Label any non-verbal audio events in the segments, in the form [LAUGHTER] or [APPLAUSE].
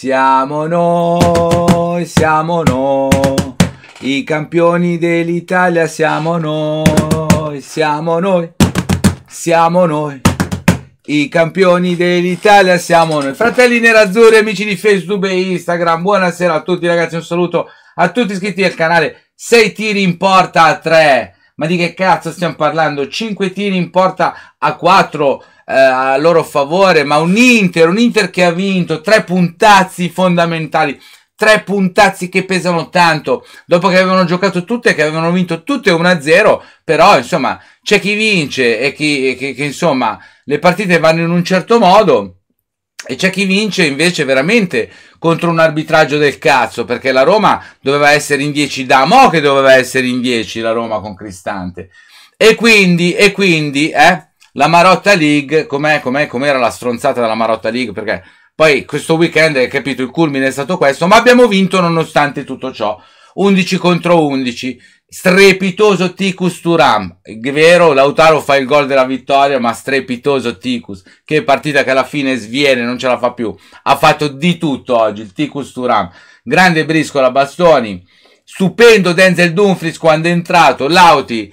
Siamo noi, siamo noi, i campioni dell'Italia siamo noi, siamo noi, siamo noi. I campioni dell'Italia siamo noi. Fratelli nerazzurri, amici di Facebook e Instagram, buonasera a tutti ragazzi, un saluto a tutti iscritti al canale. Sei tiri in porta a tre, ma di che cazzo stiamo parlando? 5 tiri in porta a 4 eh, a loro favore, ma un Inter, un Inter che ha vinto, tre puntazzi fondamentali tre puntazzi che pesano tanto, dopo che avevano giocato tutte, che avevano vinto tutte 1-0, però insomma c'è chi vince e chi, che, che insomma le partite vanno in un certo modo e c'è chi vince invece veramente contro un arbitraggio del cazzo, perché la Roma doveva essere in 10 da mo che doveva essere in 10 la Roma con Cristante. E quindi, e quindi, eh, la Marotta League, com'è, com'è, com'era la stronzata della Marotta League, perché poi questo weekend, hai capito, il culmine è stato questo, ma abbiamo vinto nonostante tutto ciò. 11 contro 11 Strepitoso Ticus Turam, è vero, Lautaro fa il gol della vittoria, ma strepitoso Ticus, che partita che alla fine sviene, non ce la fa più. Ha fatto di tutto oggi il Ticus Turam. Grande briscola, bastoni, stupendo Denzel Dumfries quando è entrato, Lauti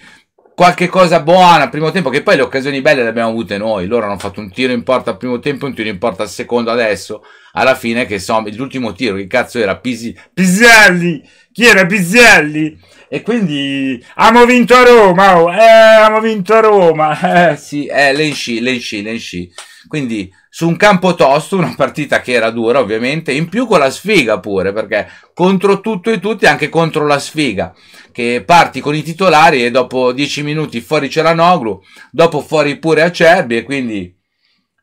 qualche cosa buona al primo tempo, che poi le occasioni belle le abbiamo avute noi. Loro hanno fatto un tiro in porta al primo tempo, un tiro in porta al secondo adesso. Alla fine, che insomma, l'ultimo tiro, che cazzo era? Pisi- Piselli! Chi era Piselli? E quindi, abbiamo vinto a Roma, oh, eh, abbiamo vinto a Roma. [LAUGHS] Eh, sì, eh, Lenci, Lenci, Lenci. Quindi su un campo tosto, una partita che era dura ovviamente, in più con la sfiga pure, perché contro tutto e tutti, anche contro la sfiga, che parti con i titolari e dopo 10 minuti fuori c'era Noglu, dopo fuori pure Acerbi e quindi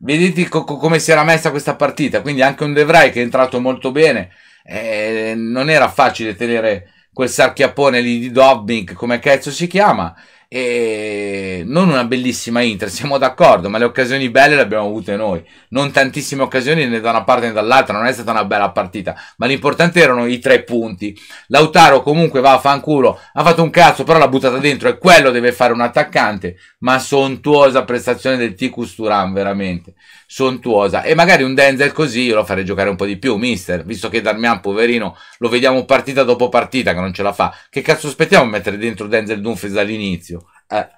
vedete co- come si era messa questa partita, quindi anche un De Vrij che è entrato molto bene, eh, non era facile tenere quel sarchiappone lì di Dobbing, come cazzo si chiama, e non una bellissima Inter, siamo d'accordo, ma le occasioni belle le abbiamo avute noi. Non tantissime occasioni né da una parte né dall'altra, non è stata una bella partita, ma l'importante erano i tre punti. Lautaro comunque va a fanculo, ha fatto un cazzo, però l'ha buttata dentro e quello deve fare un attaccante, ma sontuosa prestazione del Ticus Turan, veramente. Sontuosa. E magari un Denzel così io lo farei giocare un po' di più, mister, visto che Darmian, poverino, lo vediamo partita dopo partita che non ce la fa. Che cazzo aspettiamo a mettere dentro Denzel Dumfries dall'inizio? eh,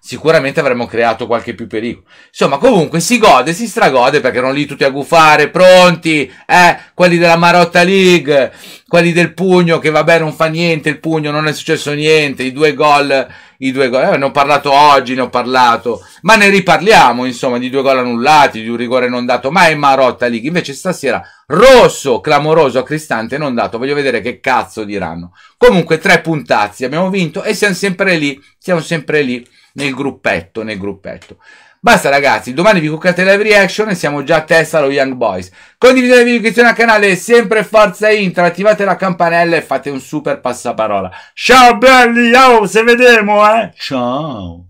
sicuramente avremmo creato qualche più pericolo. Insomma, comunque si gode, si stragode perché erano lì tutti a gufare, pronti, eh, quelli della Marotta League, quelli del pugno che vabbè non fa niente, il pugno non è successo niente, i due gol i due gol. Eh, ne ho parlato oggi, ne ho parlato, ma ne riparliamo, insomma, di due gol annullati, di un rigore non dato mai in Marotta lì. Invece stasera rosso, clamoroso, cristante non dato. Voglio vedere che cazzo diranno. Comunque tre puntazzi abbiamo vinto e siamo sempre lì, siamo sempre lì nel gruppetto, nel gruppetto. Basta ragazzi, domani vi cuccate la reaction e siamo già a testa allo Young Boys. Condividete il video, iscrizione al canale, sempre Forza Intra, attivate la campanella e fate un super passaparola. Ciao belli, oh, se vedremo eh! Ciao!